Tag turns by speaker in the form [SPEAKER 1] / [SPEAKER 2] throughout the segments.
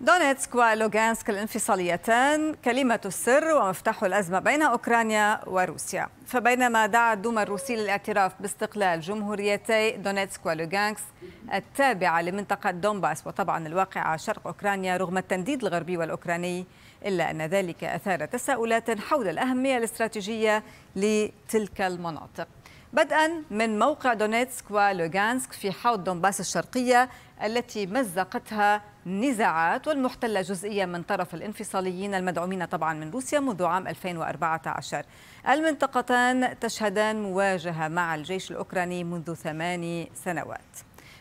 [SPEAKER 1] دونيتسك ولوغانسك الانفصاليتان كلمة السر ومفتاح الأزمة بين أوكرانيا وروسيا فبينما دعا الدوما الروسي للاعتراف باستقلال جمهوريتي دونيتسك ولوغانسك التابعة لمنطقة دونباس وطبعا الواقعة شرق أوكرانيا رغم التنديد الغربي والأوكراني إلا أن ذلك أثار تساؤلات حول الأهمية الاستراتيجية لتلك المناطق بدءا من موقع دونيتسك ولوغانسك في حوض دونباس الشرقية التي مزقتها نزاعات والمحتلة جزئيا من طرف الانفصاليين المدعومين طبعا من روسيا منذ عام 2014 المنطقتان تشهدان مواجهة مع الجيش الأوكراني منذ ثماني سنوات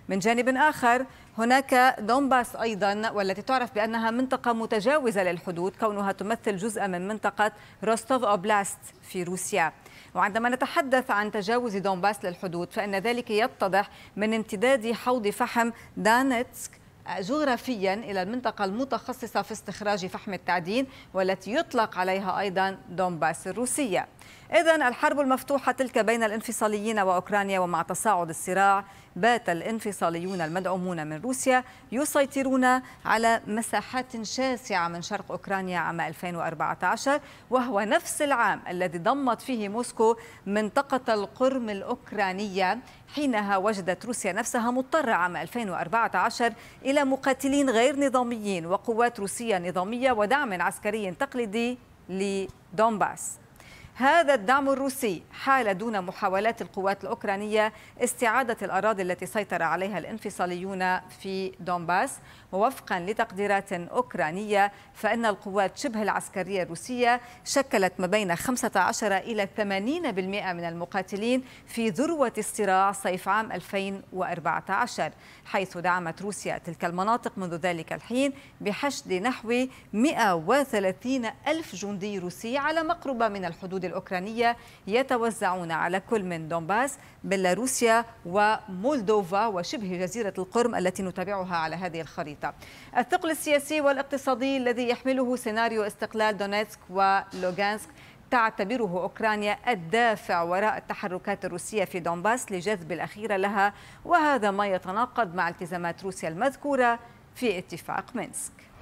[SPEAKER 1] من جانب آخر هناك دومباس أيضا والتي تعرف بأنها منطقة متجاوزة للحدود كونها تمثل جزءا من منطقة روستوف أوبلاست في روسيا وعندما نتحدث عن تجاوز دومباس للحدود فإن ذلك يتضح من امتداد حوض فحم دانتسك جغرافيا إلى المنطقة المتخصصة في استخراج فحم التعدين والتي يطلق عليها أيضا دومباس الروسية إذا الحرب المفتوحة تلك بين الانفصاليين وأوكرانيا ومع تصاعد الصراع بات الانفصاليون المدعومون من روسيا يسيطرون على مساحات شاسعة من شرق أوكرانيا عام 2014 وهو نفس العام الذي ضمت فيه موسكو منطقة القرم الأوكرانية حينها وجدت روسيا نفسها مضطرة عام 2014 إلى مقاتلين غير نظاميين وقوات روسية نظامية ودعم عسكري تقليدي لدونباس هذا الدعم الروسي حال دون محاولات القوات الأوكرانية استعادة الأراضي التي سيطر عليها الانفصاليون في دونباس ووفقا لتقديرات أوكرانية فإن القوات شبه العسكرية الروسية شكلت ما بين 15 إلى 80% من المقاتلين في ذروة الصراع صيف عام 2014 حيث دعمت روسيا تلك المناطق منذ ذلك الحين بحشد نحو 130 ألف جندي روسي على مقربة من الحدود الجنود الأوكرانية يتوزعون على كل من دونباس بيلاروسيا ومولدوفا وشبه جزيرة القرم التي نتابعها على هذه الخريطة الثقل السياسي والاقتصادي الذي يحمله سيناريو استقلال دونيتسك ولوغانسك تعتبره أوكرانيا الدافع وراء التحركات الروسية في دونباس لجذب الأخيرة لها وهذا ما يتناقض مع التزامات روسيا المذكورة في اتفاق مينسك